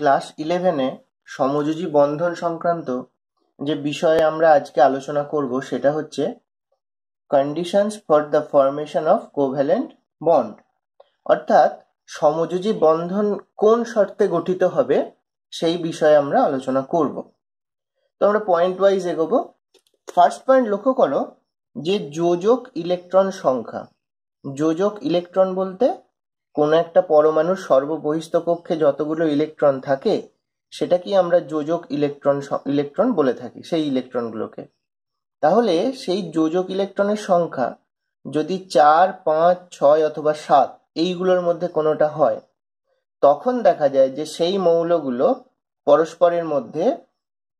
Class ইলেভেনে সমযোজী বন্ধন সংক্রান্ত যে বিষয়ে আমরা আজকে আলোচনা করব সেটা হচ্ছে conditions for the formation of covalent bond অর্থাৎ সমযোজী বন্ধন কোন শর্তে গঠিত হবে সেই বিষয়ে আমরা আলোচনা করব তো আমরা পয়েন্ট ওয়াইজ এগোবো ফার্স্ট পয়েন্ট লক্ষ্য করো যে যোজক ইলেকট্রন সংখ্যা যোজক ইলেকট্রন বলতে কোন একটা পরমাণুর সর্ববহিষ্ঠ কক্ষে যতগুলো ইলেকট্রন থাকে কি আমরা যোজক ইলেকট্রন ইলেকট্রন বলে থাকি সেই ইলেকট্রনগুলোকে তাহলে সেই যোজক ইলেকট্রনের সংখ্যা যদি চার পাঁচ ছয় অথবা সাত এইগুলোর মধ্যে কোনোটা হয় তখন দেখা যায় যে সেই মৌলগুলো পরস্পরের মধ্যে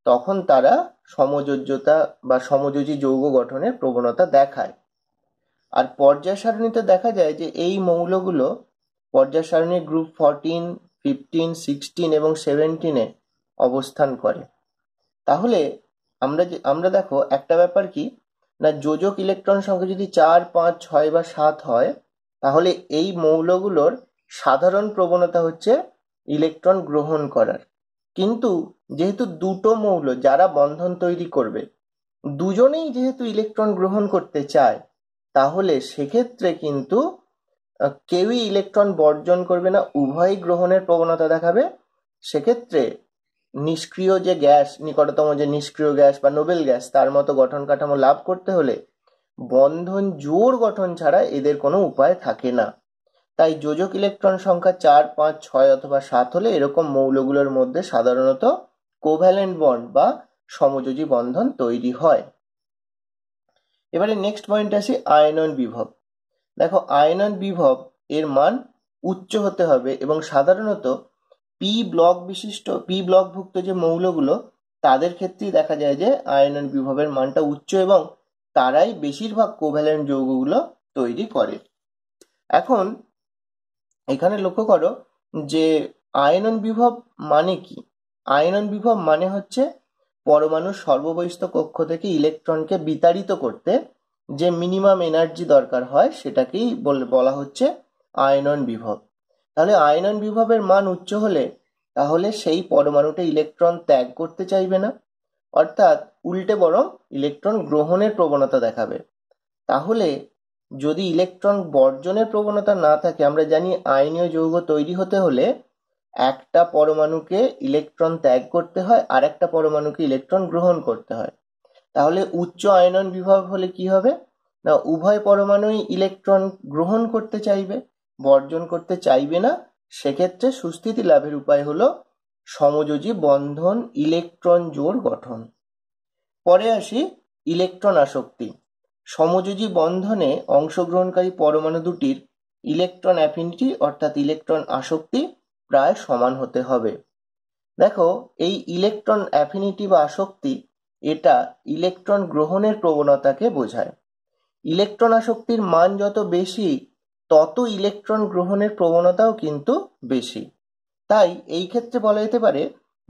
তখন তারা সমযোজ্যতা বা সমযোজী যৌগ গঠনের প্রবণতা দেখায় আর পর্যায় সারণীতে দেখা যায় যে এই মৌলগুলো পর্যায় সারণী গ্রুপ ফরটিন, ফিফটিন, সিক্সটিন এবং সেভেন্টিনে অবস্থান করে তাহলে আমরা যে আমরা দেখো একটা ব্যাপার কি না যোজক ইলেকট্রন সংখ্যা যদি চার পাঁচ ছয় বা সাত হয় তাহলে এই মৌলগুলোর সাধারণ প্রবণতা হচ্ছে ইলেকট্রন গ্রহণ করার কিন্তু যেহেতু দুটো মৌল যারা বন্ধন তৈরি করবে দুজনেই যেহেতু ইলেকট্রন গ্রহণ করতে চায় তাহলে সেক্ষেত্রে কিন্তু কেউই ইলেকট্রন বর্জন করবে না উভয় গ্রহণের প্রবণতা দেখাবে সেক্ষেত্রে নিষ্ক্রিয় যে গ্যাস নিকটতম যে নিষ্ক্রিয় গ্যাস বা নোবেল গ্যাস তার মতো গঠন কাঠামো লাভ করতে হলে বন্ধন জোর গঠন ছাড়া এদের কোনো উপায় থাকে না তাই যোজক ইলেকট্রন সংখ্যা চার পাঁচ ছয় অথবা সাত হলে এরকম মৌলগুলোর মধ্যে সাধারণত কোভ্যালেন্ট বন্ড বা সমযোজী বন্ধন তৈরি হয় এবারে নেক্সট পয়েন্ট আসি আয়নন বিভব দেখো আয়নন বিভব এর মান উচ্চ হতে হবে এবং সাধারণত পি ব্লক বিশিষ্ট পি ব্লকভুক্ত যে মৌলগুলো তাদের ক্ষেত্রেই দেখা যায় যে আয়নন বিভবের মানটা উচ্চ এবং তারাই বেশিরভাগ কোভ্যালেন্ট যৌগগুলো তৈরি করে এখন এখানে লক্ষ্য করো যে আয়নন বিভব মানে কি আয়নন বিভব মানে হচ্ছে পরমাণুর সর্ববহিষ্ঠ কক্ষ থেকে ইলেকট্রনকে বিতাড়িত করতে যে মিনিমাম এনার্জি দরকার হয় সেটাকেই বলা হচ্ছে আয়নন বিভব তাহলে আয়নন বিভবের মান উচ্চ হলে তাহলে সেই পরমাণুটা ইলেকট্রন ত্যাগ করতে চাইবে না অর্থাৎ উল্টে বরং ইলেকট্রন গ্রহণের প্রবণতা দেখাবে তাহলে যদি ইলেকট্রন বর্জনের প্রবণতা না থাকে আমরা জানি আয়নীয় যৌগ তৈরি হতে হলে একটা পরমাণুকে ইলেকট্রন ত্যাগ করতে হয় আর একটা পরমাণুকে ইলেকট্রন গ্রহণ করতে হয় তাহলে উচ্চ আয়নন বিভব হলে কি হবে না উভয় পরমাণুই ইলেকট্রন গ্রহণ করতে চাইবে বর্জন করতে চাইবে না সেক্ষেত্রে সুস্থিতি লাভের উপায় হলো সমযোজী বন্ধন ইলেকট্রন জোড় গঠন পরে আসি ইলেকট্রন আসক্তি সমযোজী বন্ধনে অংশগ্রহণকারী পরমাণু দুটির ইলেকট্রন অ্যাফিনিটি অর্থাৎ ইলেকট্রন আসক্তি প্রায় সমান হতে হবে দেখো এই ইলেকট্রন অ্যাফিনিটি বা আসক্তি এটা ইলেকট্রন গ্রহণের প্রবণতাকে বোঝায়। ইলেকট্রন আসক্তির মান যত বেশি তত ইলেকট্রন গ্রহণের প্রবণতাও কিন্তু বেশি তাই এই ক্ষেত্রে বলা যেতে পারে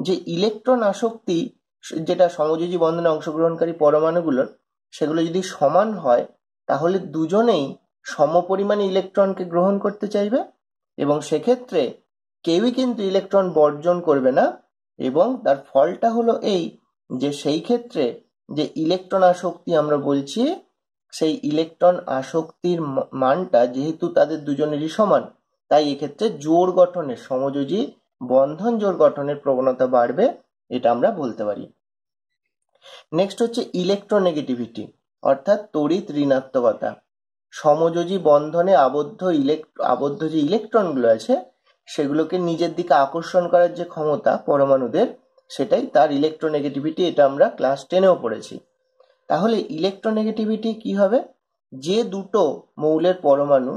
যে ইলেকট্রন আসক্তি যেটা সমযোজী বন্ধনে অংশগ্রহণকারী পরমাণুগুলোর সেগুলো যদি সমান হয় তাহলে দুজনেই সমপরিমাণে ইলেকট্রনকে গ্রহণ করতে চাইবে এবং সেক্ষেত্রে কেউই কিন্তু ইলেকট্রন বর্জন করবে না এবং তার ফলটা হলো এই যে সেই ক্ষেত্রে যে ইলেকট্রন আসক্তি আমরা বলছি সেই ইলেকট্রন আসক্তির মানটা যেহেতু তাদের দুজনেরই সমান তাই এক্ষেত্রে জোর গঠনের সমযোজী বন্ধন জোর গঠনের প্রবণতা বাড়বে এটা আমরা বলতে পারি নেক্সট হচ্ছে ইলেকট্রোনেগেটিভিটি অর্থাৎ তড়িৎ ঋণাত্মকতা সমযোজী বন্ধনে আবদ্ধ ইলেকট্র আবদ্ধ যে ইলেকট্রনগুলো আছে সেগুলোকে নিজের দিকে আকর্ষণ করার যে ক্ষমতা পরমাণুদের সেটাই তার ইলেকট্রোনেগেটিভিটি এটা আমরা ক্লাস টেনেও পড়েছি তাহলে ইলেকট্রোনেগেটিভিটি কি হবে যে দুটো মৌলের পরমাণু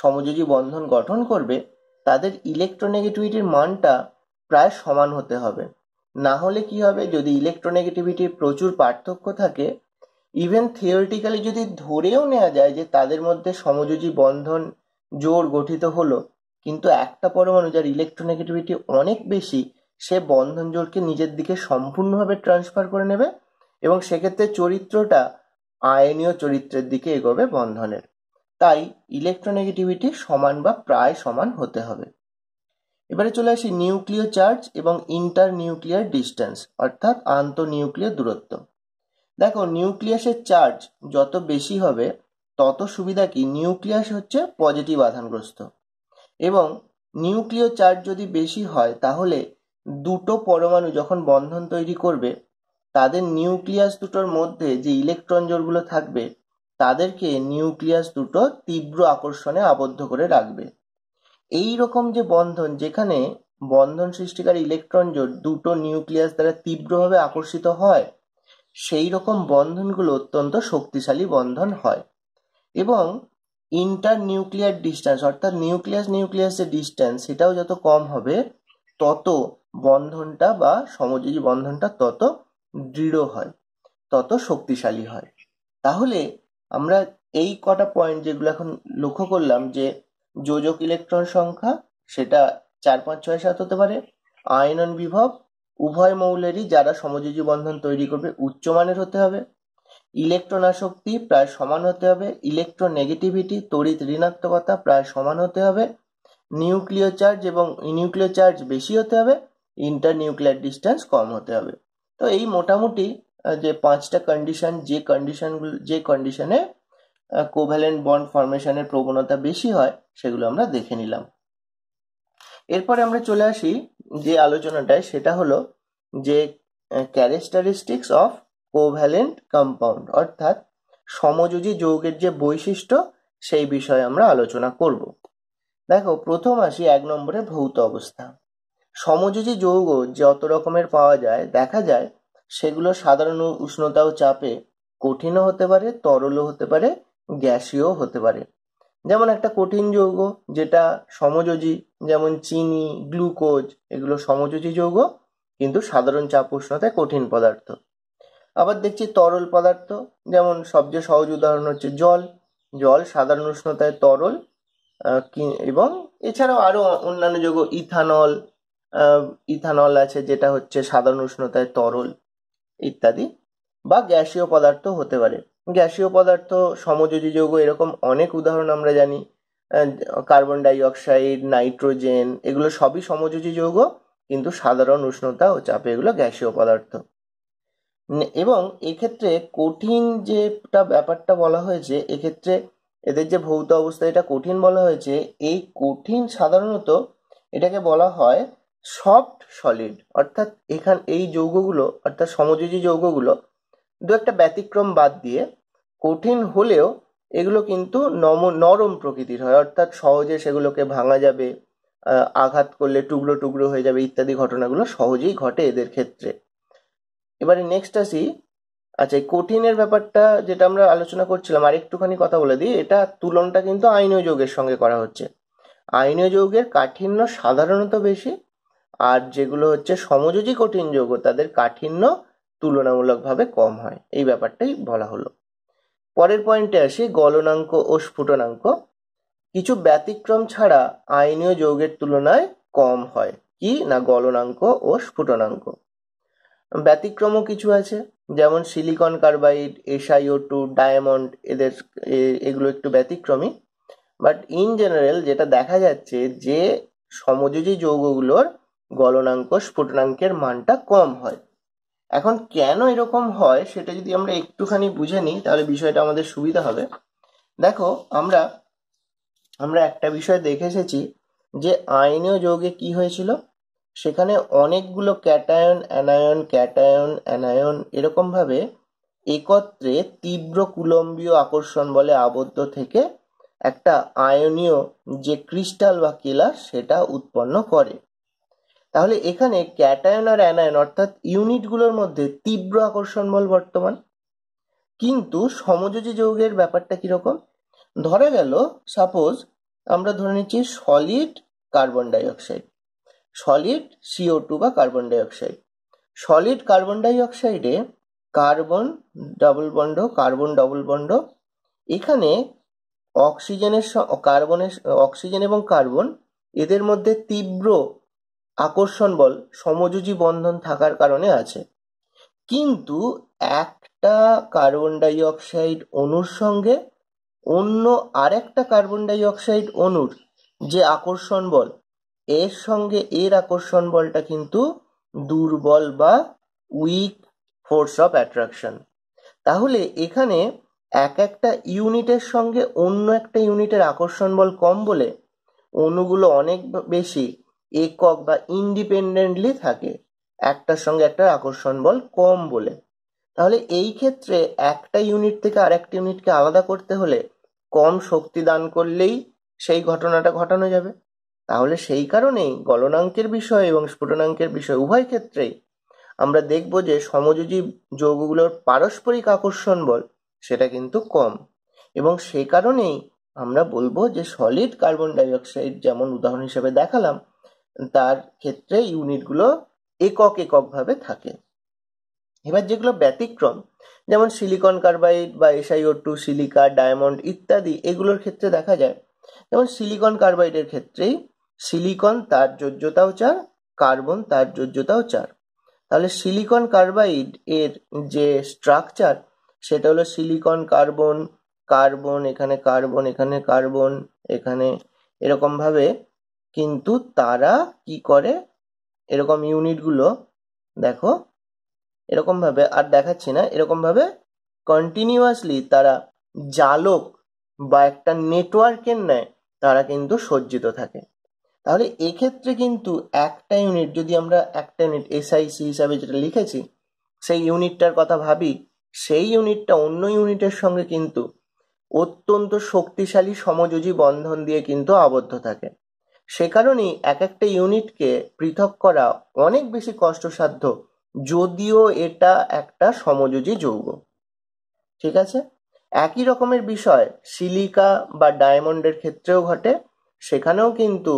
সমযোজী বন্ধন গঠন করবে তাদের ইলেকট্রোনেগেটিভিটির মানটা প্রায় সমান হতে হবে না হলে কি হবে যদি ইলেকট্রোনেগেটিভিটির প্রচুর পার্থক্য থাকে ইভেন থিওরিটিক্যালি যদি ধরেও নেওয়া যায় যে তাদের মধ্যে সমযোজী বন্ধন জোর গঠিত হলো কিন্তু একটা পরমাণু যার ইলেকট্রোনেগেটিভিটি অনেক বেশি সে বন্ধন জোরকে নিজের দিকে সম্পূর্ণভাবে ট্রান্সফার করে নেবে এবং সেক্ষেত্রে চরিত্রটা আয়নীয় চরিত্রের দিকে এগোবে বন্ধনের তাই ইলেকট্রোনেগেটিভিটি সমান বা প্রায় সমান হতে হবে এবারে চলে আসি নিউক্লিয় চার্জ এবং ইন্টার নিউক্লিয়ার ডিস্টেন্স অর্থাৎ আন্তঃনিউক্লিয়ার দূরত্ব দেখো নিউক্লিয়াসের চার্জ যত বেশি হবে তত সুবিধা কি নিউক্লিয়াস হচ্ছে পজিটিভ আধানগ্রস্ত এবং নিউক্লিয় চার্জ যদি বেশি হয় তাহলে দুটো পরমাণু যখন বন্ধন তৈরি করবে তাদের নিউক্লিয়াস দুটোর মধ্যে যে ইলেকট্রন জোরগুলো থাকবে তাদেরকে নিউক্লিয়াস দুটো তীব্র আকর্ষণে আবদ্ধ করে রাখবে এই রকম যে বন্ধন যেখানে বন্ধন সৃষ্টিকারী ইলেকট্রন জোর দুটো নিউক্লিয়াস দ্বারা তীব্রভাবে আকর্ষিত হয় সেই রকম বন্ধনগুলো অত্যন্ত শক্তিশালী বন্ধন হয় এবং ইন্টার নিউক্লিয়ার ডিস্ট্যান্স অর্থাৎ নিউক্লিয়াস নিউক্লিয়াসের ডিস্টেন্স সেটাও যত কম হবে তত বন্ধনটা বা সমযোজী বন্ধনটা তত দৃঢ় হয় তত শক্তিশালী হয় তাহলে আমরা এই কটা পয়েন্ট যেগুলো এখন লক্ষ্য করলাম যে যোজক ইলেকট্রন সংখ্যা সেটা চার পাঁচ ছয় সাত হতে পারে আয়নন বিভব উভয় মৌলেরই যারা সমযোজী বন্ধন তৈরি করবে উচ্চমানের হতে হবে ইলেকট্রন আসক্তি প্রায় সমান হতে হবে নেগেটিভিটি তড়িৎ ঋণাত্মকতা প্রায় সমান হতে হবে নিউক্লিয় চার্জ এবং নিউক্লিয় চার্জ বেশি হতে হবে ইন্টার নিউক্লিয়ার ডিস্টেন্স কম হতে হবে তো এই মোটামুটি যে পাঁচটা কন্ডিশন যে কন্ডিশনগুলো যে কন্ডিশনে কোভ্যালেন্ট বন্ড ফর্মেশনের প্রবণতা বেশি হয় সেগুলো আমরা দেখে নিলাম এরপরে আমরা চলে আসি যে আলোচনাটায় সেটা হলো যে ক্যারেক্টারিস্টিক্স অফ কোভ্যালেন্ট কম্পাউন্ড অর্থাৎ সমযোজী যৌগের যে বৈশিষ্ট্য সেই বিষয়ে আমরা আলোচনা করব দেখো প্রথম আসি এক নম্বরে ভৌত অবস্থা সমযোজী যৌগ যত রকমের পাওয়া যায় দেখা যায় সেগুলো সাধারণ উষ্ণতা ও চাপে কঠিনও হতে পারে তরলও হতে পারে গ্যাসীয় হতে পারে যেমন একটা কঠিন যৌগ যেটা সমযোজী যেমন চিনি গ্লুকোজ এগুলো সমযোজী যৌগ কিন্তু সাধারণ চাপ উষ্ণতায় কঠিন পদার্থ আবার দেখছি তরল পদার্থ যেমন সবচেয়ে সহজ উদাহরণ হচ্ছে জল জল সাধারণ উষ্ণতায় তরল এবং এছাড়াও আরও অন্যান্য যৌগ ইথানল ইথানল আছে যেটা হচ্ছে সাধারণ উষ্ণতায় তরল ইত্যাদি বা গ্যাসীয় পদার্থ হতে পারে গ্যাসীয় পদার্থ সমযোজী যৌগ এরকম অনেক উদাহরণ আমরা জানি কার্বন ডাইঅক্সাইড নাইট্রোজেন এগুলো সবই সমযোজী যৌগ কিন্তু সাধারণ উষ্ণতা ও চাপে এগুলো গ্যাসীয় পদার্থ এবং এক্ষেত্রে কঠিন যেটা ব্যাপারটা বলা হয়েছে এক্ষেত্রে এদের যে ভৌত অবস্থা এটা কঠিন বলা হয়েছে এই কঠিন সাধারণত এটাকে বলা হয় সফট সলিড অর্থাৎ এখান এই যৌগগুলো অর্থাৎ সমযোজী যৌগগুলো দু একটা ব্যতিক্রম বাদ দিয়ে কঠিন হলেও এগুলো কিন্তু নম নরম প্রকৃতির হয় অর্থাৎ সহজে সেগুলোকে ভাঙা যাবে আঘাত করলে টুকরো টুকরো হয়ে যাবে ইত্যাদি ঘটনাগুলো সহজেই ঘটে এদের ক্ষেত্রে এবারে নেক্সট আসি আচ্ছা এই কঠিনের ব্যাপারটা যেটা আমরা আলোচনা করছিলাম আর একটুখানি কথা বলে দিই এটা তুলনটা কিন্তু আইনীয় যৌগের সঙ্গে করা হচ্ছে আইনীয় যৌগের কাঠিন্য সাধারণত বেশি আর যেগুলো হচ্ছে সমযোজী কঠিন যৌগ তাদের কাঠিন্য তুলনামূলকভাবে কম হয় এই ব্যাপারটাই বলা হলো পরের পয়েন্টে আসি গলনাঙ্ক ও স্ফুটনাঙ্ক কিছু ব্যতিক্রম ছাড়া আইনীয় যৌগের তুলনায় কম হয় কি না গলনাঙ্ক ও স্ফুটনাঙ্ক ব্যতিক্রমও কিছু আছে যেমন silicon carbide SIO two diamond এদের এগুলো একটু ব্যতিক্রমী বাট ইন জেনারেল যেটা দেখা যাচ্ছে যে সমযোজী যৌগগুলোর গলনাঙ্ক স্ফুটনাঙ্কের মানটা কম হয় এখন কেন এরকম হয় সেটা যদি আমরা একটুখানি বুঝে নিই তাহলে বিষয়টা আমাদের সুবিধা হবে দেখো আমরা আমরা একটা বিষয় দেখে এসেছি যে আইনীয় যোগে কি হয়েছিল সেখানে অনেকগুলো ক্যাটায়ন অ্যানায়ন ক্যাটায়ন অ্যানায়ন এরকমভাবে একত্রে তীব্র কুলম্বীয় আকর্ষণ বলে আবদ্ধ থেকে একটা আয়নীয় যে ক্রিস্টাল বা কেলা সেটা উৎপন্ন করে তাহলে এখানে ক্যাটায়ন আর অ্যানায়ন অর্থাৎ ইউনিটগুলোর মধ্যে তীব্র আকর্ষণ বল বর্তমান কিন্তু সমযোজী যৌগের ব্যাপারটা কীরকম ধরা গেল সাপোজ আমরা ধরে নিচ্ছি solid carbon dioxide solid CO two বা কার্বন ডাইঅক্সাইড সলিড কার্বন ডাইঅক্সাইডে carbon double bond carbon double bond এখানে অক্সিজেনের কার্বনের অক্সিজেন এবং কার্বন এদের মধ্যে তীব্র আকর্ষণ বল সমযোজী বন্ধন থাকার কারণে আছে কিন্তু একটা কার্বন ডাই অক্সাইড অণুর সঙ্গে অন্য আরেকটা কার্বন ডাই অক্সাইড অণুর যে আকর্ষণ বল এর সঙ্গে এর আকর্ষণ বলটা কিন্তু দুর্বল বা উইক ফোর্স অফ অ্যাট্রাকশন তাহলে এখানে এক একটা ইউনিটের সঙ্গে অন্য একটা ইউনিটের আকর্ষণ বল কম বলে অণুগুলো অনেক বেশি একক বা ইন্ডিপেন্ডেন্টলি থাকে একটার সঙ্গে একটা আকর্ষণ বল কম বলে তাহলে এই ক্ষেত্রে একটা ইউনিট থেকে আরেকটা ইউনিটকে আলাদা করতে হলে কম শক্তি দান করলেই সেই ঘটনাটা ঘটানো যাবে তাহলে সেই কারণেই গলনাঙ্কের বিষয় এবং স্ফুটনাঙ্কের বিষয় উভয় ক্ষেত্রেই আমরা দেখব যে সমযোজী যৌগগুলোর পারস্পরিক আকর্ষণ বল সেটা কিন্তু কম এবং সে কারণেই আমরা বলবো যে সলিড কার্বন ডাইঅক্সাইড যেমন উদাহরণ হিসেবে দেখালাম তার ক্ষেত্রে ইউনিটগুলো একক এককভাবে থাকে এবার যেগুলো ব্যতিক্রম যেমন সিলিকন কার্বাইড বা এসআইও টু সিলিকা ডায়মন্ড ইত্যাদি এগুলোর ক্ষেত্রে দেখা যায় যেমন সিলিকন কার্বাইডের ক্ষেত্রেই সিলিকন তার যোজ্যতাও চার কার্বন তার যোজ্যতাও চার তাহলে সিলিকন কার্বাইড এর যে স্ট্রাকচার সেটা হলো সিলিকন কার্বন কার্বন এখানে কার্বন এখানে কার্বন এখানে এরকমভাবে কিন্তু তারা কি করে এরকম ইউনিটগুলো দেখো এরকমভাবে আর দেখাচ্ছি না এরকমভাবে কন্টিনিউয়াসলি তারা জালক বা একটা নেটওয়ার্কের নেয় তারা কিন্তু সজ্জিত থাকে তাহলে এক্ষেত্রে কিন্তু একটা ইউনিট যদি আমরা একটা ইউনিট এসআইসি হিসাবে যেটা লিখেছি সেই ইউনিটটার কথা ভাবি সেই ইউনিটটা অন্য ইউনিটের সঙ্গে কিন্তু অত্যন্ত শক্তিশালী সমযোজী বন্ধন দিয়ে কিন্তু আবদ্ধ থাকে সে কারণেই এক একটা ইউনিটকে পৃথক করা অনেক বেশি কষ্টসাধ্য যদিও এটা একটা সমযোজী যৌগ ঠিক আছে একই রকমের বিষয় সিলিকা বা ডায়মন্ডের ক্ষেত্রেও ঘটে সেখানেও কিন্তু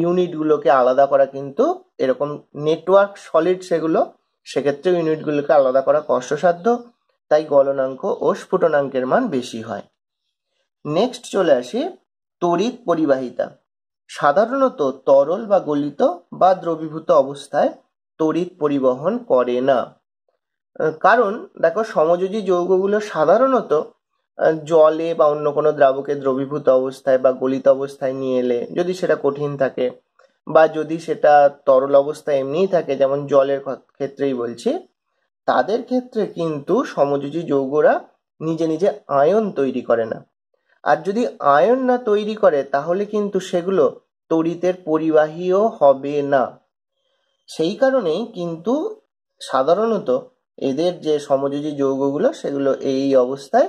ইউনিটগুলোকে আলাদা করা কিন্তু এরকম নেটওয়ার্ক সলিড সেগুলো সেক্ষেত্রে ইউনিটগুলোকে আলাদা করা কষ্টসাধ্য তাই গলনাঙ্ক ও স্ফুটনাঙ্কের মান বেশি হয় নেক্সট চলে আসি তড়িৎ পরিবাহিতা সাধারণত তরল বা গলিত বা দ্রবীভূত অবস্থায় তড়িৎ পরিবহন করে না কারণ দেখো সমযোজী যৌগগুলো সাধারণত জলে বা অন্য কোনো দ্রাবকে দ্রবীভূত অবস্থায় বা গলিত অবস্থায় নিয়ে এলে যদি সেটা কঠিন থাকে বা যদি সেটা তরল অবস্থায় এমনিই থাকে যেমন জলের ক্ষেত্রেই বলছি তাদের ক্ষেত্রে কিন্তু সমযোজী যৌগরা নিজে নিজে আয়ন তৈরি করে না আর যদি আয়ন না তৈরি করে তাহলে কিন্তু সেগুলো তড়িতের পরিবাহীও হবে না সেই কারণেই কিন্তু সাধারণত এদের যে সমযোজী যৌগগুলো সেগুলো এই অবস্থায়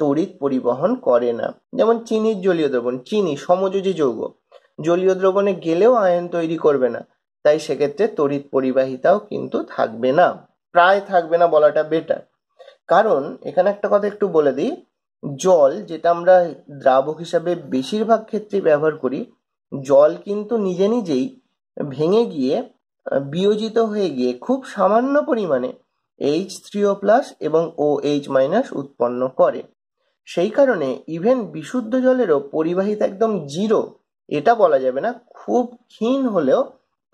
তড়িৎ পরিবহন করে না যেমন চিনির জলীয় দ্রবণ চিনি সমযোজী যৌগ জলীয় দ্রবণে গেলেও আয়ন তৈরি করবে না তাই সেক্ষেত্রে তড়িৎ পরিবাহিতাও কিন্তু থাকবে না প্রায় থাকবে না বলাটা বেটার কারণ এখানে একটা কথা একটু বলে দিই জল যেটা আমরা দ্রাবক হিসাবে বেশিরভাগ ক্ষেত্রে ব্যবহার করি জল কিন্তু নিজে নিজেই ভেঙে গিয়ে বিয়োজিত হয়ে গিয়ে খুব সামান্য পরিমাণে এইচ থ্রি ও প্লাস এবং ও এইচ মাইনাস উৎপন্ন করে সেই কারণে ইভেন বিশুদ্ধ জলেরও পরিবাহিতা একদম জিরো এটা বলা যাবে না খুব ক্ষীণ হলেও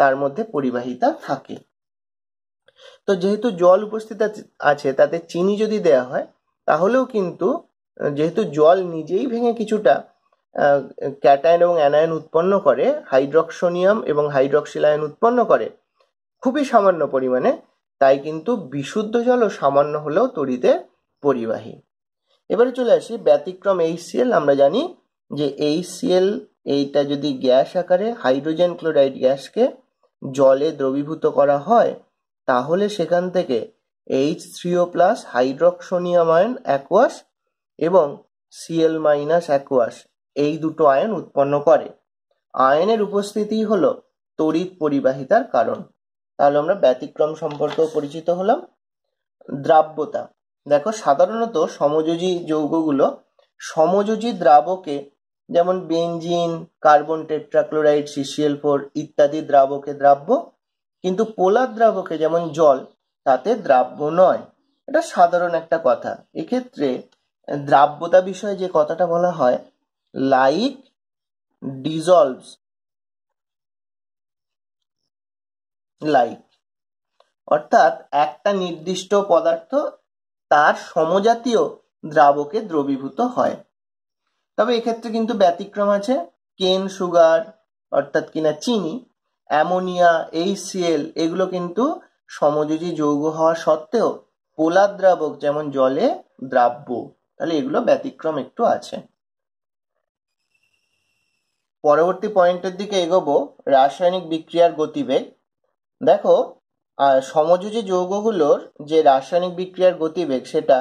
তার মধ্যে পরিবাহিতা থাকে তো যেহেতু জল উপস্থিত আছে তাতে চিনি যদি দেয়া হয় তাহলেও কিন্তু যেহেতু জল নিজেই ভেঙে কিছুটা ক্যাটায়ন এবং অ্যানায়ন উৎপন্ন করে হাইড্রক্সোনিয়াম এবং হাইড্রক্সিলায়ন উৎপন্ন করে খুবই সামান্য পরিমাণে তাই কিন্তু বিশুদ্ধ জলও সামান্য হলেও তড়িতে পরিবাহী এবারে চলে আসি ব্যতিক্রম এইচসিএল আমরা জানি যে এইচসিএল এইটা যদি গ্যাস আকারে হাইড্রোজেন ক্লোরাইড গ্যাসকে জলে দ্রবীভূত করা হয় তাহলে সেখান থেকে H three O plus hydroxonium ion aqueous এবং সিএল মাইনাস অ্যাকোয়াস এই দুটো আয়ন উৎপন্ন করে আয়নের উপস্থিতি হলো তড়িৎ পরিবাহিতার কারণ তাহলে আমরা ব্যতিক্রম সম্পর্কেও পরিচিত হলাম দ্রাব্যতা দেখো সাধারণত সমযোজী যৌগগুলো সমযোজী দ্রাবকে যেমন benzene carbon tetrachloride CCL four ইত্যাদি দ্রাবকে দ্রাব্য কিন্তু পোলার দ্রাবকে যেমন জল তাতে দ্রাব্য নয় এটা সাধারণ একটা কথা এক্ষেত্রে দ্রাব্যতা বিষয়ে যে কথাটা বলা হয় লাইট ডিজলভস লাইট অর্থাৎ একটা নির্দিষ্ট পদার্থ তার সমজাতীয় দ্রাবকে দ্রবীভূত হয় তবে এক্ষেত্রে কিন্তু ব্যতিক্রম আছে কেন সুগার অর্থাৎ কিনা চিনি অ্যামোনিয়া এইচসিএল এগুলো কিন্তু সমযোজী যৌগ হওয়া সত্ত্বেও পোলার দ্রাবক যেমন জলে দ্রাব্য তাহলে এগুলো ব্যতিক্রম একটু আছে পরবর্তী পয়েন্টের দিকে এগোবো রাসায়নিক বিক্রিয়ার গতিবেগ দেখো সমযোজী যৌগগুলোর যে রাসায়নিক বিক্রিয়ার গতিবেগ সেটা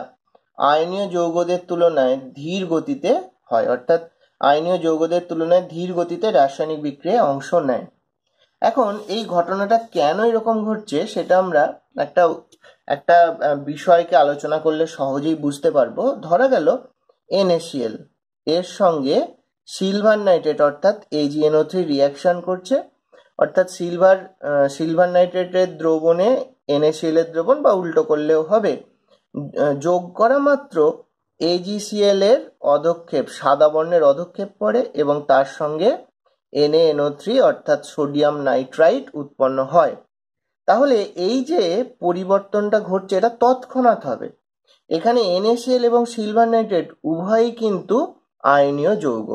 আইনীয় যৌগদের তুলনায় ধীর গতিতে হয় অর্থাৎ আইনীয় যৌগদের তুলনায় ধীর গতিতে রাসায়নিক বিক্রিয়ায় অংশ নেয় এখন এই ঘটনাটা কেন এরকম ঘটছে সেটা আমরা একটা একটা বিষয়কে আলোচনা করলে সহজেই বুঝতে পারবো ধরা গেল এনএসিএল এর সঙ্গে সিলভার নাইট্রেট অর্থাৎ এজিএনও থ্রি রিয়াকশন করছে অর্থাৎ সিলভার সিলভার নাইট্রেটের দ্রবণে এনএসিএল এর দ্রবণ বা উল্টো করলেও হবে যোগ করা মাত্র এজিসিএল এর অধক্ষেপ সাদা বর্ণের অধক্ষেপ পড়ে এবং তার সঙ্গে এনএএনও থ্রি অর্থাৎ সোডিয়াম নাইট্রাইট উৎপন্ন হয় তাহলে এই যে পরিবর্তনটা ঘটছে এটা তৎক্ষণাৎ হবে এখানে এনএসএল এবং সিলভার নাইট্রেট উভয়ই কিন্তু আয়নীয় যৌগ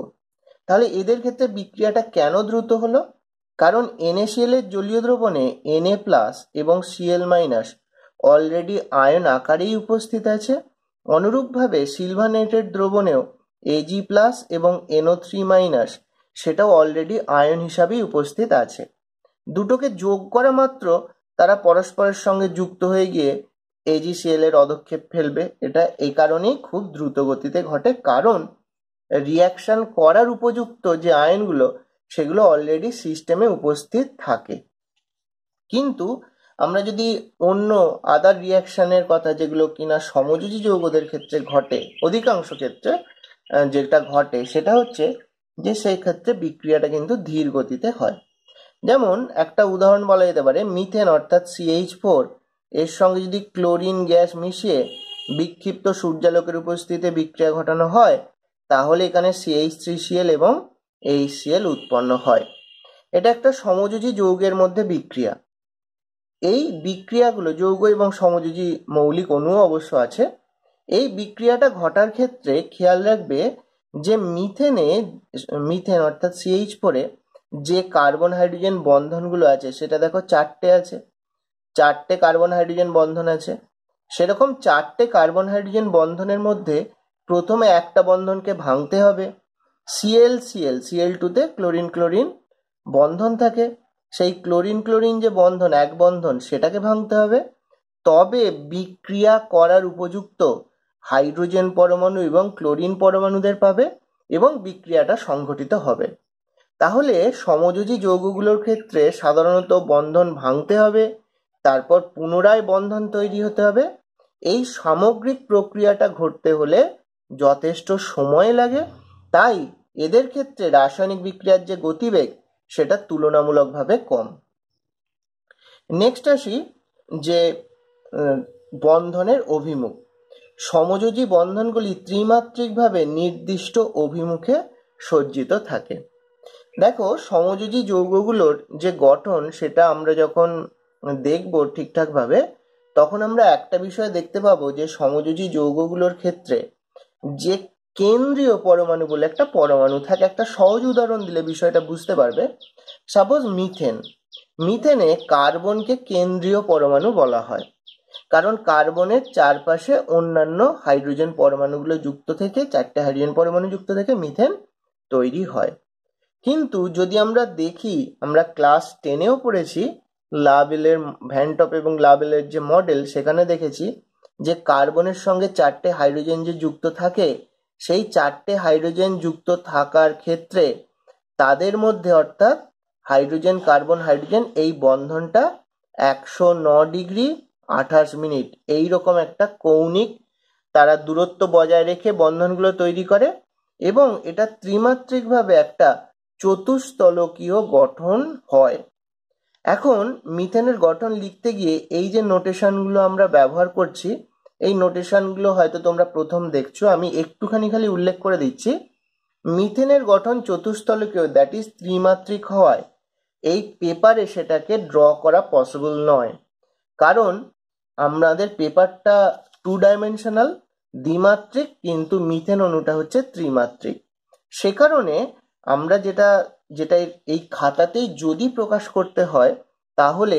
তাহলে এদের ক্ষেত্রে বিক্রিয়াটা কেন দ্রুত হলো কারণ এনএসএল এর জলীয় দ্রবণে এনএ প্লাস এবং সিএল মাইনাস অলরেডি আয়ন আকারেই উপস্থিত আছে অনুরূপভাবে সিলভার নাইট্রেট দ্রবণেও এজি প্লাস এবং এনও থ্রি মাইনাস সেটাও অলরেডি আয়ন হিসাবেই উপস্থিত আছে দুটোকে যোগ করা মাত্র তারা পরস্পরের সঙ্গে যুক্ত হয়ে গিয়ে এজিসিএল এর অদক্ষেপ ফেলবে এটা এই কারণেই খুব দ্রুত গতিতে ঘটে কারণ রিয়াকশন করার উপযুক্ত যে আইনগুলো সেগুলো অলরেডি সিস্টেমে উপস্থিত থাকে কিন্তু আমরা যদি অন্য আদার রিয়াকশনের কথা যেগুলো কিনা সমযোজী যৌগদের ক্ষেত্রে ঘটে অধিকাংশ ক্ষেত্রে যেটা ঘটে সেটা হচ্ছে যে সেই ক্ষেত্রে বিক্রিয়াটা কিন্তু ধীর গতিতে হয় যেমন একটা উদাহরণ বলা যেতে পারে মিথেন অর্থাৎ সিএইচ ফোর এর সঙ্গে যদি ক্লোরিন গ্যাস মিশিয়ে বিক্ষিপ্ত সূর্যালোকের উপস্থিতিতে বিক্রিয়া ঘটানো হয় তাহলে এখানে সিএইচ থ্রি সিএল এবং এইচ সিএল উৎপন্ন হয় এটা একটা সমযোজী যৌগের মধ্যে বিক্রিয়া এই বিক্রিয়াগুলো যৌগ এবং সমযোজী মৌলিক অণুও অবশ্য আছে এই বিক্রিয়াটা ঘটার ক্ষেত্রে খেয়াল রাখবে যে মিথেনে মিথেন অর্থাৎ সিএইচ ফোরে যে কার্বন হাইড্রোজেন বন্ধনগুলো আছে সেটা দেখো চারটে আছে চারটে কার্বন হাইড্রোজেন বন্ধন আছে সেরকম চারটে কার্বন হাইড্রোজেন বন্ধনের মধ্যে প্রথমে একটা বন্ধনকে ভাঙতে হবে সিএল সিএল সিএল টুতে ক্লোরিন ক্লোরিন বন্ধন থাকে সেই ক্লোরিন ক্লোরিন যে বন্ধন এক বন্ধন সেটাকে ভাঙতে হবে তবে বিক্রিয়া করার উপযুক্ত হাইড্রোজেন পরমাণু এবং ক্লোরিন পরমাণুদের পাবে এবং বিক্রিয়াটা সংঘটিত হবে তাহলে সমযোজী যৌগগুলোর ক্ষেত্রে সাধারণত বন্ধন ভাঙতে হবে তারপর পুনরায় বন্ধন তৈরি হতে হবে এই সামগ্রিক প্রক্রিয়াটা ঘটতে হলে যথেষ্ট সময় লাগে তাই এদের ক্ষেত্রে রাসায়নিক বিক্রিয়ার যে গতিবেগ সেটা তুলনামূলকভাবে কম নেক্সট আসি যে বন্ধনের অভিমুখ সমযোজী বন্ধনগুলি ত্রিমাত্রিকভাবে নির্দিষ্ট অভিমুখে সজ্জিত থাকে দেখো সমযোজী যৌগগুলোর যে গঠন সেটা আমরা যখন দেখব ঠিকঠাকভাবে তখন আমরা একটা বিষয় দেখতে পাবো যে সমযোজী যৌগগুলোর ক্ষেত্রে যে কেন্দ্রীয় পরমাণু বলে একটা পরমাণু থাকে একটা সহজ উদাহরণ দিলে বিষয়টা বুঝতে পারবে সাপোজ মিথেন মিথেনে কার্বনকে কেন্দ্রীয় পরমাণু বলা হয় কারণ কার্বনের চারপাশে অন্যান্য হাইড্রোজেন পরমাণুগুলো যুক্ত থেকে চারটে হাইড্রোজেন পরমাণু যুক্ত থেকে মিথেন তৈরি হয় কিন্তু যদি আমরা দেখি আমরা ক্লাস টেনেও পড়েছি লাবেলের ভ্যানটপ এবং লাবেলের যে মডেল সেখানে দেখেছি যে কার্বনের সঙ্গে চারটে হাইড্রোজেন যে যুক্ত থাকে সেই চারটে হাইড্রোজেন যুক্ত থাকার ক্ষেত্রে তাদের মধ্যে অর্থাৎ হাইড্রোজেন কার্বন হাইড্রোজেন এই বন্ধনটা একশো ন ডিগ্রি আঠাশ মিনিট এই রকম একটা কৌণিক তারা দূরত্ব বজায় রেখে বন্ধনগুলো তৈরি করে এবং এটা ত্রিমাত্রিকভাবে একটা চতুস্তলকীয় গঠন হয় এখন মিথেনের গঠন লিখতে গিয়ে এই যে নোটেশনগুলো আমরা ব্যবহার করছি এই নোটেশনগুলো হয়তো তোমরা প্রথম দেখছো আমি একটুখানি খালি উল্লেখ করে দিচ্ছি মিথেনের গঠন চতুস্তলকীয় দ্যাট ইজ ত্রিমাত্রিক হওয়ায় এই পেপারে সেটাকে ড্র করা পসিবল নয় কারণ আমাদের পেপারটা টু ডাইমেনশনাল দ্বিমাত্রিক কিন্তু মিথেন অণুটা হচ্ছে ত্রিমাত্রিক সে কারণে আমরা যেটা যেটা এই খাতাতেই যদি প্রকাশ করতে হয় তাহলে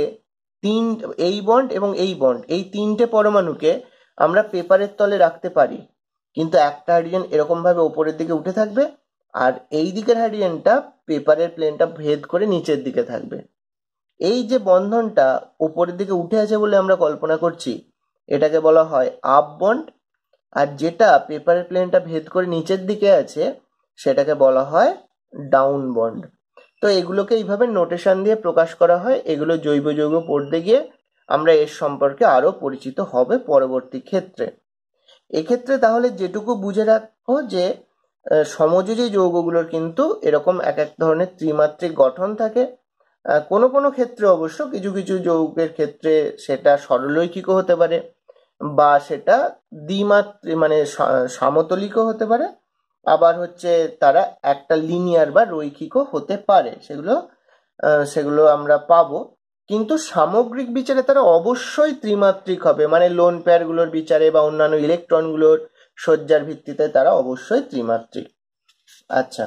তিন এই বন্ড এবং এই বন্ড এই তিনটে পরমাণুকে আমরা পেপারের তলে রাখতে পারি কিন্তু একটা হাইড্রোজেন এরকমভাবে ওপরের দিকে উঠে থাকবে আর এই দিকের হাইড্রোজেনটা পেপারের প্লেনটা ভেদ করে নিচের দিকে থাকবে এই যে বন্ধনটা ওপরের দিকে উঠে আছে বলে আমরা কল্পনা করছি এটাকে বলা হয় আপ বন্ড আর যেটা পেপারের প্লেনটা ভেদ করে নিচের দিকে আছে সেটাকে বলা হয় ডাউন বন্ড তো এগুলোকে এইভাবে নোটেশন দিয়ে প্রকাশ করা হয় এগুলো জৈব যৌগ পড়তে গিয়ে আমরা এর সম্পর্কে আরও পরিচিত হবে পরবর্তী ক্ষেত্রে এক্ষেত্রে তাহলে যেটুকু বুঝে রাখো যে সমযোজী যৌগগুলোর কিন্তু এরকম এক এক ধরনের ত্রিমাত্রিক গঠন থাকে কোনো কোনো ক্ষেত্রে অবশ্য কিছু কিছু যৌগের ক্ষেত্রে সেটা সরলৈখিকও হতে পারে বা সেটা দ্বিমাত্রিক মানে সামতলিকও হতে পারে আবার হচ্ছে তারা একটা লিনিয়ার বা রৈখিকও হতে পারে সেগুলো সেগুলো আমরা পাবো কিন্তু সামগ্রিক বিচারে তারা অবশ্যই ত্রিমাত্রিক হবে মানে লোন পেয়ারগুলোর বিচারে বা অন্যান্য ইলেকট্রনগুলোর সজ্জার ভিত্তিতে তারা অবশ্যই ত্রিমাত্রিক আচ্ছা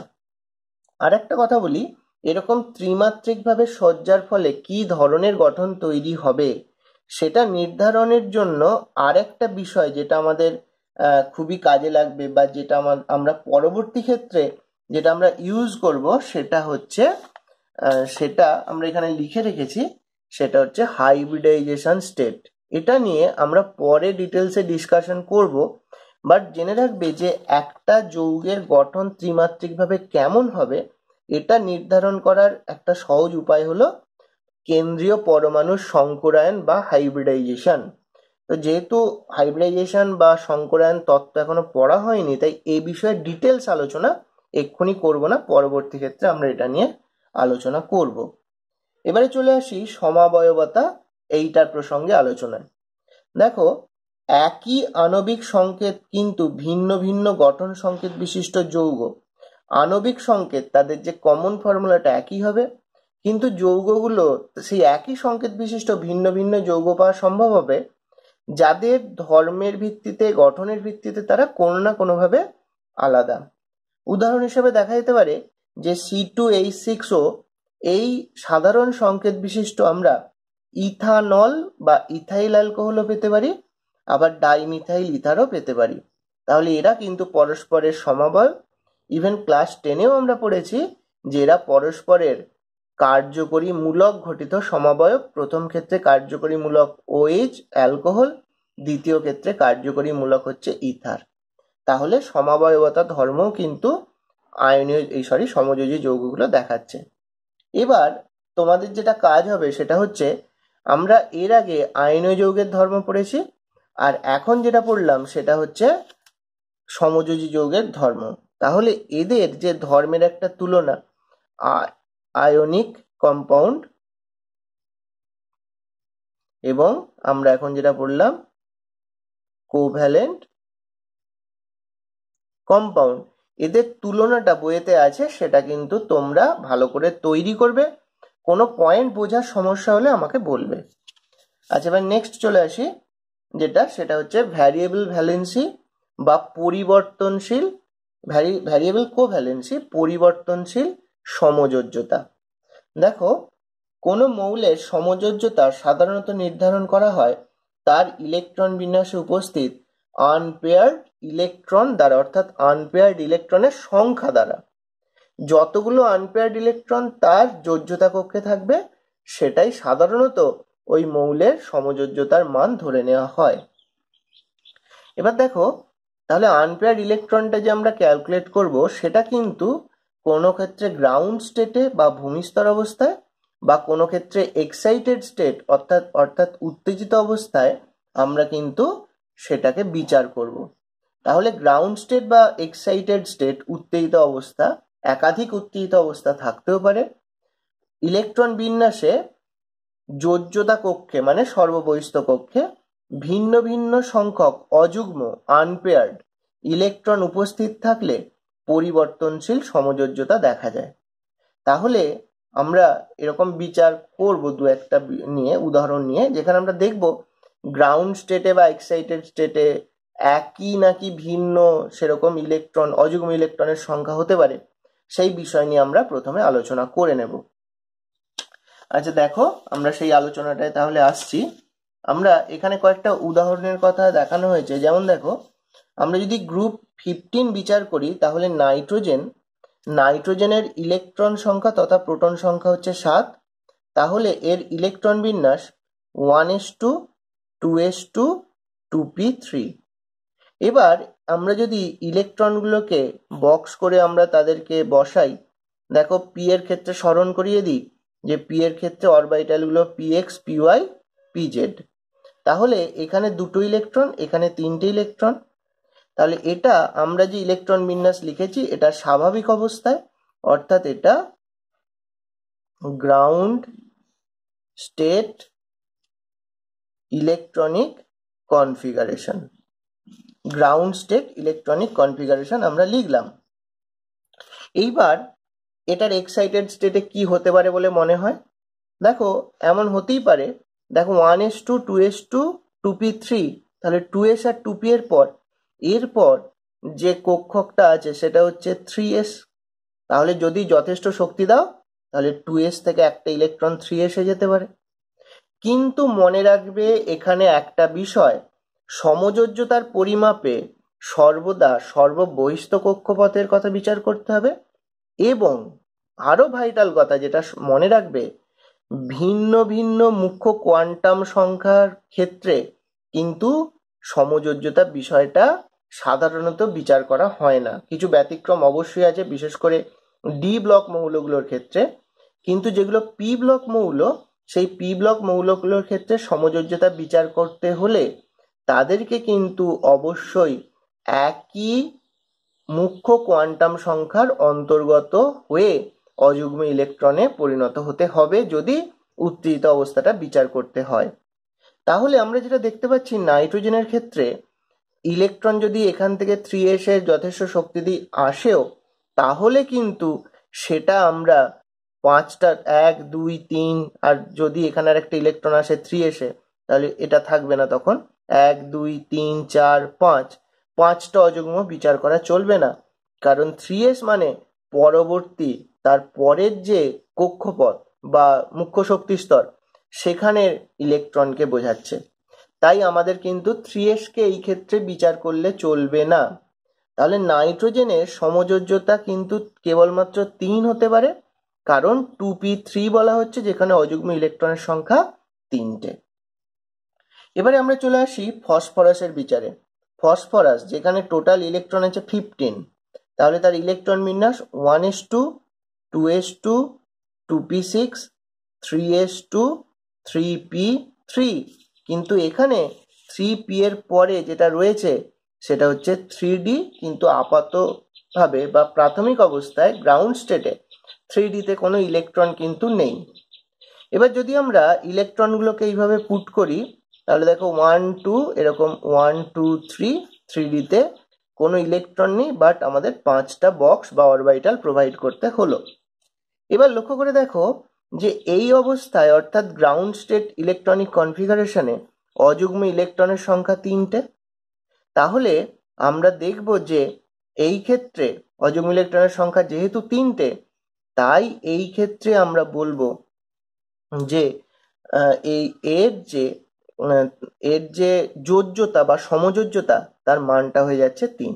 আর একটা কথা বলি এরকম ত্রিমাত্রিকভাবে সজ্জার ফলে কি ধরনের গঠন তৈরি হবে সেটা নির্ধারণের জন্য আরেকটা বিষয় যেটা আমাদের খুবই কাজে লাগবে বা যেটা আমার আমরা পরবর্তী ক্ষেত্রে যেটা আমরা ইউজ করব সেটা হচ্ছে সেটা আমরা এখানে লিখে রেখেছি সেটা হচ্ছে হাইব্রিডাইজেশন স্টেট এটা নিয়ে আমরা পরে ডিটেলসে ডিসকাশন করব বাট জেনে রাখবে যে একটা যৌগের গঠন ত্রিমাত্রিকভাবে কেমন হবে এটা নির্ধারণ করার একটা সহজ উপায় হলো কেন্দ্রীয় পরমাণু সংকরায়ন বা হাইব্রিডাইজেশন তো যেহেতু হাইব্রিডাইজেশন বা সংকরায়ন তত্ত্ব এখনো পড়া হয়নি তাই এই বিষয়ে ডিটেলস আলোচনা এক্ষুনি করব না পরবর্তী ক্ষেত্রে আমরা এটা নিয়ে আলোচনা করব এবারে চলে আসি সমাবয়বতা এইটার প্রসঙ্গে আলোচনায় দেখো একই আণবিক সংকেত কিন্তু ভিন্ন ভিন্ন গঠন সংকেত বিশিষ্ট যৌগ আণবিক সংকেত তাদের যে কমন ফর্মুলাটা একই হবে কিন্তু যৌগগুলো সেই একই সংকেত বিশিষ্ট ভিন্ন ভিন্ন যৌগ পাওয়া সম্ভব হবে যাদের ধর্মের ভিত্তিতে গঠনের ভিত্তিতে তারা কোনো না কোনোভাবে আলাদা উদাহরণ হিসেবে দেখা যেতে পারে যে সি টু এইচ সিক্সও এই সাধারণ সংকেত বিশিষ্ট আমরা ইথানল বা ইথাইল অ্যালকোহলও পেতে পারি আবার ডাইমিথাইল ইথারও পেতে পারি তাহলে এরা কিন্তু পরস্পরের সমাবয় ইভেন ক্লাস টেনেও আমরা পড়েছি যে এরা পরস্পরের কার্যকরী মূলক ঘটিত সমবায়ব প্রথম ক্ষেত্রে কার্যকরী মূলক ওএইচ অ্যালকোহল দ্বিতীয় ক্ষেত্রে কার্যকরী মূলক হচ্ছে ইথার তাহলে সমাবয়বতা ধর্ম কিন্তু আয়নীয় এই সরি সমযোজী যৌগগুলো দেখাচ্ছে এবার তোমাদের যেটা কাজ হবে সেটা হচ্ছে আমরা এর আগে আয়নীয় যৌগের ধর্ম পড়েছি আর এখন যেটা পড়লাম সেটা হচ্ছে সমযোজী যৌগের ধর্ম তাহলে এদের যে ধর্মের একটা তুলনা আয়নিক কম্পাউন্ড এবং আমরা এখন যেটা পড়লাম কোভ্যালেন্ট কম্পাউন্ড এদের তুলনাটা বইয়েতে আছে সেটা কিন্তু তোমরা ভালো করে তৈরি করবে কোনো পয়েন্ট বোঝার সমস্যা হলে আমাকে বলবে আচ্ছা এবার নেক্সট চলে আসি যেটা সেটা হচ্ছে ভ্যারিয়েবল ভ্যালেন্সি বা পরিবর্তনশীল ভ্যারি ভ্যারিয়েবল কোভ্যালেন্সি পরিবর্তনশীল সমযোজ্যতা দেখো কোনো মৌলের সমযোজ্যতা সাধারণত নির্ধারণ করা হয় তার ইলেকট্রন বিন্যাসে উপস্থিত আনপেয়ার্ড ইলেকট্রন দ্বারা অর্থাৎ আনপেয়ার্ড ইলেকট্রনের সংখ্যা দ্বারা যতগুলো আনপেয়ার্ড ইলেকট্রন তার যোজ্যতা কক্ষে থাকবে সেটাই সাধারণত ওই মৌলের সমযোজ্যতার মান ধরে নেওয়া হয় এবার দেখো তাহলে আনপেয়ার্ড ইলেকট্রনটা যে আমরা ক্যালকুলেট করব সেটা কিন্তু কোনো ক্ষেত্রে গ্রাউন্ড স্টেটে বা ভূমিস্তর অবস্থায় বা কোনো ক্ষেত্রে এক্সাইটেড স্টেট অর্থাৎ অর্থাৎ উত্তেজিত অবস্থায় আমরা কিন্তু সেটাকে বিচার করব তাহলে গ্রাউন্ড স্টেট বা এক্সাইটেড স্টেট উত্তেজিত অবস্থা একাধিক উত্তেজিত অবস্থা থাকতেও পারে ইলেকট্রন বিন্যাসে যোজ্যতা কক্ষে মানে সর্ববৈস্ত কক্ষে ভিন্ন ভিন্ন সংখ্যক অযুগ্ম আনপেয়ার্ড ইলেকট্রন উপস্থিত থাকলে পরিবর্তনশীল সমযোজ্যতা দেখা যায় তাহলে আমরা এরকম বিচার করব দু একটা নিয়ে উদাহরণ নিয়ে যেখানে আমরা দেখব গ্রাউন্ড স্টেটে বা এক্সাইটেড স্টেটে একই নাকি ভিন্ন সেরকম ইলেকট্রন অযুগ্ম ইলেকট্রনের সংখ্যা হতে পারে সেই বিষয় নিয়ে আমরা প্রথমে আলোচনা করে নেব আচ্ছা দেখো আমরা সেই আলোচনাটায় তাহলে আসছি আমরা এখানে কয়েকটা উদাহরণের কথা দেখানো হয়েছে যেমন দেখো আমরা যদি গ্রুপ ফিফটিন বিচার করি তাহলে নাইট্রোজেন নাইট্রোজেনের ইলেকট্রন সংখ্যা তথা প্রোটন সংখ্যা হচ্ছে সাত তাহলে এর ইলেকট্রন বিন্যাস one S two two S two two P three এবার আমরা যদি ইলেকট্রনগুলোকে বক্স করে আমরা তাদেরকে বসাই দেখো পি এর ক্ষেত্রে স্মরণ করিয়ে দিই যে পি এর ক্ষেত্রে অরবাইটালগুলো P X P Y P Z তাহলে এখানে দুটো ইলেকট্রন এখানে তিনটে ইলেকট্রন তাহলে এটা আমরা যে ইলেকট্রন বিন্যাস লিখেছি এটা স্বাভাবিক অবস্থায় অর্থাৎ এটা ground state electronic configuration ground state electronic configuration আমরা লিখলাম এইবার এটার এক্সাইটেড স্টেটে কি হতে পারে বলে মনে হয় দেখো এমন হতেই পারে দেখো one S two two S two two P three তাহলে টু এস আর টু পি এর পর এরপর যে কক্ষকটা আছে সেটা হচ্ছে থ্রি এস তাহলে যদি যথেষ্ট শক্তি দাও তাহলে টু এস থেকে একটা ইলেকট্রন থ্রি এসে যেতে পারে কিন্তু মনে রাখবে এখানে একটা বিষয় সমযোজ্যতার পরিমাপে সর্বদা সর্ববহিষ্ঠ কক্ষপথের কথা বিচার করতে হবে এবং আরও ভাইটাল কথা যেটা মনে রাখবে ভিন্ন ভিন্ন মুখ্য কোয়ান্টাম সংখ্যার ক্ষেত্রে কিন্তু সমযোজ্যতা বিষয়টা সাধারণত বিচার করা হয় না কিছু ব্যতিক্রম অবশ্যই আছে বিশেষ করে ডি ব্লক মৌলগুলোর ক্ষেত্রে কিন্তু যেগুলো পি ব্লক মৌল সেই পি ব্লক মৌলগুলোর ক্ষেত্রে সমযোজ্যতা বিচার করতে হলে তাদেরকে কিন্তু অবশ্যই একই মুখ্য কোয়ান্টাম সংখ্যার অন্তর্গত হয়ে অযুগ্ম ইলেকট্রনে পরিণত হতে হবে যদি উত্তেজিত অবস্থাটা বিচার করতে হয় তাহলে আমরা যেটা দেখতে পাচ্ছি নাইট্রোজেনের ক্ষেত্রে ইলেকট্রন যদি এখান থেকে থ্রি এসে যথেষ্ট শক্তি দিয়ে আসেও তাহলে কিন্তু সেটা আমরা পাঁচটা এক দুই তিন আর যদি এখানে আর একটা ইলেকট্রন আসে থ্রি এসে তাহলে এটা থাকবে না তখন এক দুই তিন চার পাঁচ পাঁচটা অযুগ্ম বিচার করা চলবে না কারণ থ্রি এস মানে পরবর্তী তার পরের যে কক্ষপথ বা মুখ্য শক্তি স্তর সেখানের ইলেকট্রনকে বোঝাচ্ছে তাই আমাদের কিন্তু থ্রি এসকে এই ক্ষেত্রে বিচার করলে চলবে না তাহলে নাইট্রোজেনের সমযোজ্যতা কিন্তু কেবলমাত্র তিন হতে পারে কারণ টু পি থ্রি বলা হচ্ছে যেখানে অযুগ্ম ইলেকট্রনের সংখ্যা তিনটে এবারে আমরা চলে আসি ফসফরাসের বিচারে ফসফরাস যেখানে টোটাল ইলেকট্রন আছে ফিফটিন তাহলে তার ইলেকট্রন বিন্যাস one S two two S two two P six three S two three P three কিন্তু এখানে থ্রি পি এর পরে যেটা রয়েছে সেটা হচ্ছে থ্রি ডি কিন্তু আপাতভাবে বা প্রাথমিক অবস্থায় গ্রাউন্ড স্টেটে থ্রি ডিতে কোনো ইলেকট্রন কিন্তু নেই এবার যদি আমরা ইলেকট্রনগুলোকে এইভাবে পুট করি তাহলে দেখো ওয়ান টু এরকম ওয়ান টু থ্রি থ্রি ডিতে কোনো ইলেকট্রন নেই বাট আমাদের পাঁচটা বক্স বা অরবাইটাল প্রোভাইড করতে হলো এবার লক্ষ্য করে দেখো যে এই অবস্থায় অর্থাৎ গ্রাউন্ড স্টেট ইলেকট্রনিক কনফিগারেশনে অযুগ্ম ইলেকট্রনের সংখ্যা তিনটে তাহলে আমরা দেখব যে এই ক্ষেত্রে অযুগ্ম ইলেকট্রনের সংখ্যা যেহেতু তিনটে তাই এই ক্ষেত্রে আমরা বলবো যে এই এর যে এর যে যোজ্যতা বা সমযোজ্যতা তার মানটা হয়ে যাচ্ছে তিন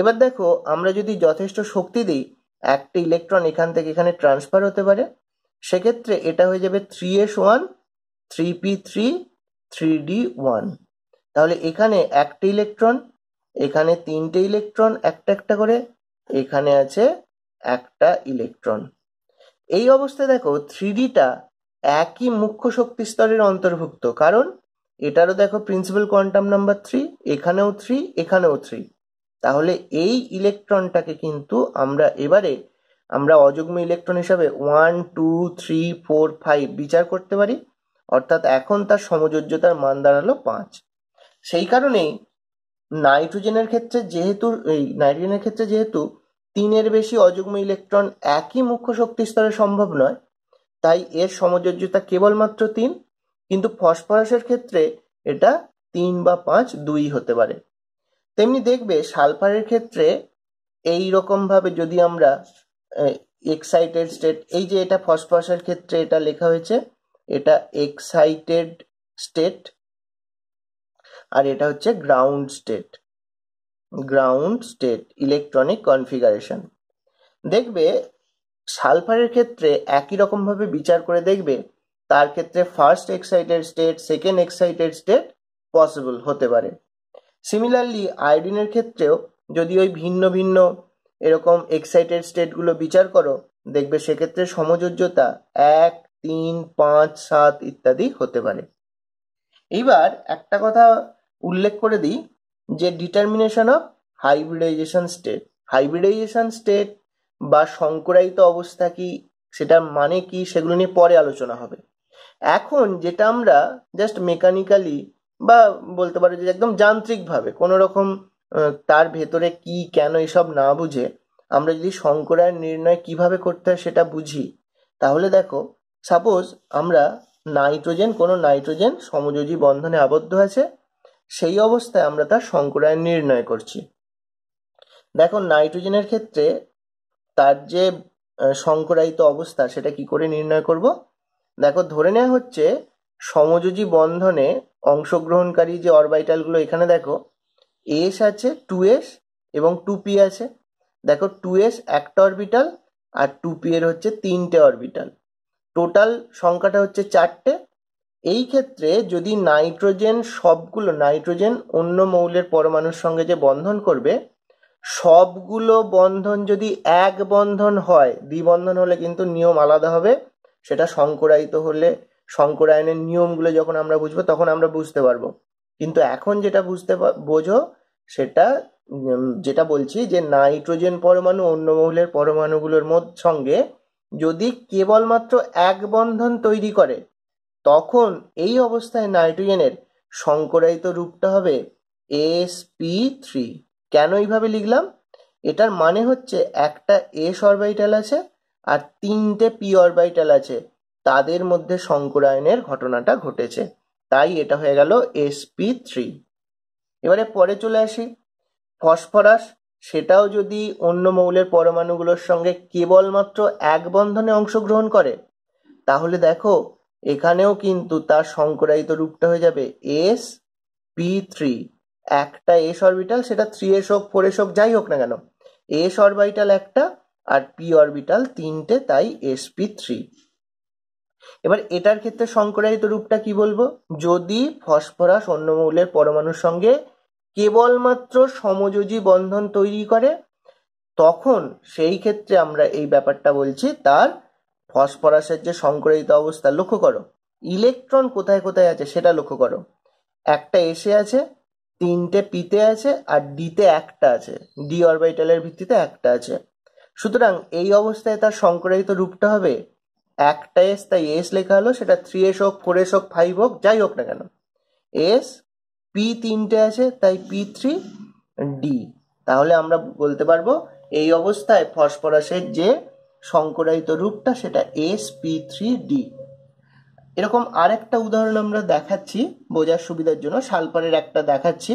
এবার দেখো আমরা যদি যথেষ্ট শক্তি দিই একটা ইলেকট্রন এখান থেকে এখানে ট্রান্সফার হতে পারে সেক্ষেত্রে এটা হয়ে যাবে three S one three P three three D one তাহলে এখানে একটা ইলেকট্রন এখানে তিনটে ইলেকট্রন একটা একটা করে এখানে আছে একটা ইলেকট্রন এই অবস্থায় দেখো থ্রি ডিটা একই মুখ্য শক্তি স্তরের অন্তর্ভুক্ত কারণ এটারও দেখো প্রিন্সিপাল কোয়ান্টাম নাম্বার থ্রি এখানেও থ্রি এখানেও থ্রি তাহলে এই ইলেকট্রনটাকে কিন্তু আমরা এবারে আমরা অযুগ্ম ইলেকট্রন হিসাবে one two three four five বিচার করতে পারি অর্থাৎ এখন তার সমযোজ্যতার মান দাঁড়ালো পাঁচ সেই কারণেই নাইট্রোজেনের ক্ষেত্রে যেহেতু এই নাইট্রোজেনের ক্ষেত্রে যেহেতু তিনের বেশি অযুগ্ম ইলেকট্রন একই মুখ্য শক্তি স্তরে সম্ভব নয় তাই এর সমযোজ্যতা কেবলমাত্র তিন কিন্তু ফসফরাসের ক্ষেত্রে এটা তিন বা পাঁচ দুই হতে পারে তেমনি দেখবে সালফারের ক্ষেত্রে এই রকমভাবে যদি আমরা এক্সাইটেড স্টেট এই যে এটা ফসফরাসের ক্ষেত্রে এটা লেখা হয়েছে এটা এক্সাইটেড স্টেট আর এটা হচ্ছে ground state ground state electronic configuration দেখবে সালফারের ক্ষেত্রে একই রকমভাবে বিচার করে দেখবে তার ক্ষেত্রে first excited state second excited state possible হতে পারে সিমিলারলি আয়োডিনের ক্ষেত্রেও যদি ওই ভিন্ন ভিন্ন এরকম এক্সাইটেড স্টেটগুলো বিচার করো দেখবে সেক্ষেত্রে সমযোজ্যতা এক তিন পাঁচ সাত ইত্যাদি হতে পারে এইবার একটা কথা উল্লেখ করে দিই যে determination of hybridization state hybridization state বা সংকরায়িত অবস্থা কি সেটা মানে কি সেগুলো নিয়ে পরে আলোচনা হবে এখন যেটা আমরা জাস্ট মেকানিক্যালি বা বলতে পারো যে একদম যান্ত্রিকভাবে কোনো রকম তার ভেতরে কি কেন এসব না বুঝে আমরা যদি শঙ্করায় নির্ণয় কিভাবে করতে হয় সেটা বুঝি তাহলে দেখো সাপোজ আমরা নাইট্রোজেন কোনো নাইট্রোজেন সমযোজী বন্ধনে আবদ্ধ আছে সেই অবস্থায় আমরা তার শঙ্করায়ন নির্ণয় করছি দেখো নাইট্রোজেনের ক্ষেত্রে তার যে শঙ্করায়িত অবস্থা সেটা কি করে নির্ণয় করব দেখো ধরে নেওয়া হচ্ছে সমযোজী বন্ধনে অংশগ্রহণকারী যে অরবাইটালগুলো এখানে দেখো এস আছে টু এস এবং টু পি আছে দেখো টু এস একটা অরবিটাল আর টু পি এর হচ্ছে তিনটে অরবিটাল টোটাল সংখ্যাটা হচ্ছে চারটে এই ক্ষেত্রে যদি নাইট্রোজেন সবগুলো নাইট্রোজেন অন্য মৌলের পরমাণুর সঙ্গে যে বন্ধন করবে সবগুলো বন্ধন যদি এক বন্ধন হয় দ্বিবন্ধন হলে কিন্তু নিয়ম আলাদা হবে সেটা সংকরায়িত হলে সংকরায়নের নিয়মগুলো যখন আমরা বুঝবো তখন আমরা বুঝতে পারবো কিন্তু এখন যেটা বুঝতে বোঝো সেটা যেটা বলছি যে নাইট্রোজেন পরমাণু অন্য মৌলের পরমাণুগুলোর সঙ্গে যদি কেবলমাত্র এক বন্ধন তৈরি করে তখন এই অবস্থায় নাইট্রোজেনের সংকরায়িত রূপটা হবে এস পি থ্রি কেন এইভাবে লিখলাম এটার মানে হচ্ছে একটা এস অরবাইটাল আছে আর তিনটে পি অরবাইটাল আছে তাদের মধ্যে সংকরায়নের ঘটনাটা ঘটেছে তাই এটা হয়ে গেল এসপি থ্রি এবারে পরে চলে আসি ফসফরাস সেটাও যদি অন্য মৌলের পরমাণুগুলোর সঙ্গে কেবলমাত্র এক বন্ধনে অংশগ্রহণ করে তাহলে দেখো এখানেও কিন্তু তার সংকরায়িত রূপটা হয়ে যাবে এস পি থ্রি একটা এস অরবিটাল সেটা থ্রি এস হোক ফোর এস হোক যাই হোক না কেন এস অরবিটাল একটা আর পি অরবিটাল তিনটে তাই এস পি থ্রি এবার এটার ক্ষেত্রে সংকরায়িত রূপটা কি বলবো যদি ফসফরাস অন্য মৌলের পরমাণুর সঙ্গে কেবলমাত্র সমযোজী বন্ধন তৈরি করে তখন সেই ক্ষেত্রে আমরা এই ব্যাপারটা বলছি তার ফসফরাসের যে সংকরায়িত অবস্থা লক্ষ্য করো ইলেকট্রন কোথায় কোথায় আছে সেটা লক্ষ্য করো একটা এসে আছে তিনটে পিতে আছে আর ডিতে একটা আছে ডি অরবাইটালের ভিত্তিতে একটা আছে সুতরাং এই অবস্থায় তার সংকরায়িত রূপটা হবে একটা এস তাই এস লেখা হলো সেটা থ্রি এস হোক ফোর এস হোক ফাইভ হোক যাই হোক না কেন এস পি তিনটে আছে তাই পি থ্রি ডি তাহলে আমরা বলতে পারবো এই অবস্থায় ফসফরাসের যে সংকরায়িত রূপটা সেটা এস পি থ্রি ডি এরকম আরেকটা উদাহরণ আমরা দেখাচ্ছি বোঝার সুবিধার জন্য সালফারের একটা দেখাচ্ছি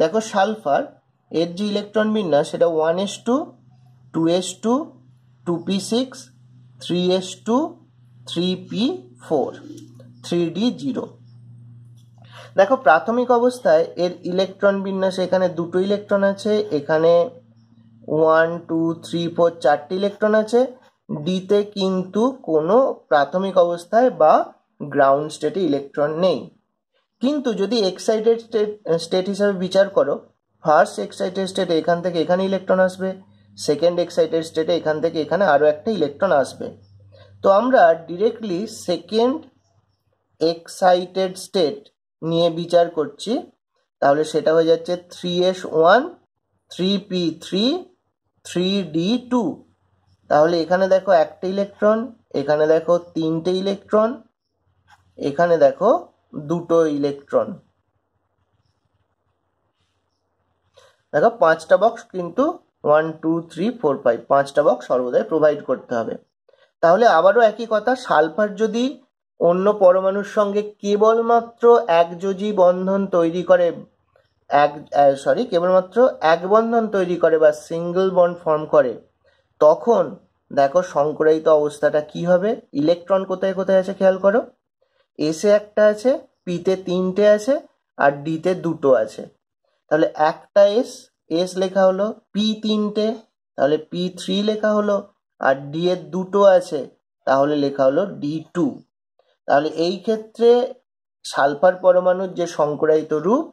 দেখো সালফার এর যে ইলেকট্রন বিন্যাস সেটা one S two two S two two P six 3s2 3p4 3d0 দেখো প্রাথমিক অবস্থায় এর ইলেকট্রন বিন্যাস এখানে দুটো ইলেকট্রন আছে এখানে ওয়ান টু থ্রি ফোর চারটি ইলেকট্রন আছে ডিতে কিন্তু কোনো প্রাথমিক অবস্থায় বা গ্রাউন্ড স্টেটে ইলেকট্রন নেই কিন্তু যদি এক্সাইটেড স্টেট স্টেট হিসাবে বিচার করো ফার্স্ট এক্সাইটেড স্টেটে এখান থেকে এখানে ইলেকট্রন আসবে সেকেন্ড এক্সাইটেড স্টেটে এখান থেকে এখানে আরও একটা ইলেকট্রন আসবে তো আমরা ডিরেক্টলি সেকেন্ড এক্সাইটেড স্টেট নিয়ে বিচার করছি তাহলে সেটা হয়ে যাচ্ছে three S one three P three three D two তাহলে এখানে দেখো একটা ইলেকট্রন এখানে দেখো তিনটে ইলেকট্রন এখানে দেখো দুটো ইলেকট্রন দেখো পাঁচটা বক্স কিন্তু one two three four five পাঁচটা বক্স সর্বদাই প্রোভাইড করতে হবে তাহলে আবারও একই কথা সালফার যদি অন্য পরমাণুর সঙ্গে কেবলমাত্র এক যোজি বন্ধন তৈরি করে এক সরি কেবলমাত্র এক বন্ধন তৈরি করে বা সিঙ্গল বন্ড ফর্ম করে তখন দেখো সংক্রায়িত অবস্থাটা কি হবে ইলেকট্রন কোথায় কোথায় আছে খেয়াল করো এসে একটা আছে পিতে তিনটে আছে আর ডিতে দুটো আছে তাহলে একটা এস এস লেখা হলো পি তিনটে তাহলে পি থ্রি লেখা হলো আর ডি এর দুটো আছে তাহলে লেখা হলো ডি টু তাহলে এই ক্ষেত্রে সালফার পরমাণুর যে সংকরায়িত রূপ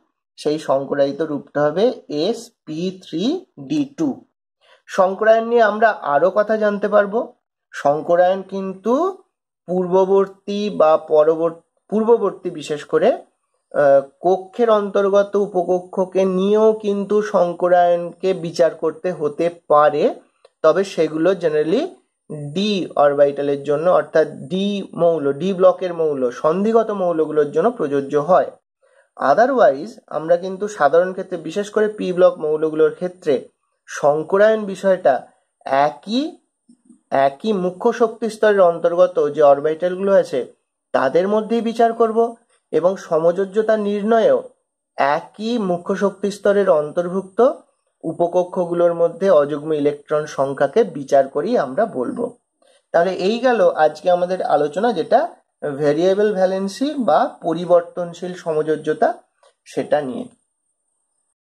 সেই সংকরায়িত রূপটা হবে s P three D two সংকরায়ন নিয়ে আমরা আরও কথা জানতে পারবো সংকরায়ন কিন্তু পূর্ববর্তী বা পরবর্তী পূর্ববর্তী বিশেষ করে কক্ষের অন্তর্গত উপকক্ষকে নিয়েও কিন্তু শঙ্করায়নকে বিচার করতে হতে পারে তবে সেগুলো জেনারেলি ডি অরবাইটালের জন্য অর্থাৎ ডি মৌল ডি ব্লকের মৌল সন্ধিগত মৌলগুলোর জন্য প্রযোজ্য হয় আদারওয়াইজ আমরা কিন্তু সাধারণ ক্ষেত্রে বিশেষ করে পি ব্লক মৌলগুলোর ক্ষেত্রে সংকরায়ন বিষয়টা একই একই মুখ্য শক্তি স্তরের অন্তর্গত যে অরবাইটালগুলো আছে তাদের মধ্যেই বিচার করব এবং সমযোজ্যতা নির্ণয়েও একই মুখ্য শক্তি স্তরের অন্তর্ভুক্ত উপকক্ষগুলোর মধ্যে অযুগ্ম ইলেকট্রন সংখ্যাকে বিচার করি আমরা বলবো তাহলে এই গেল আজকে আমাদের আলোচনা যেটা ভ্যারিয়েবল ভ্যালেন্সি বা পরিবর্তনশীল সমযোজ্যতা সেটা নিয়ে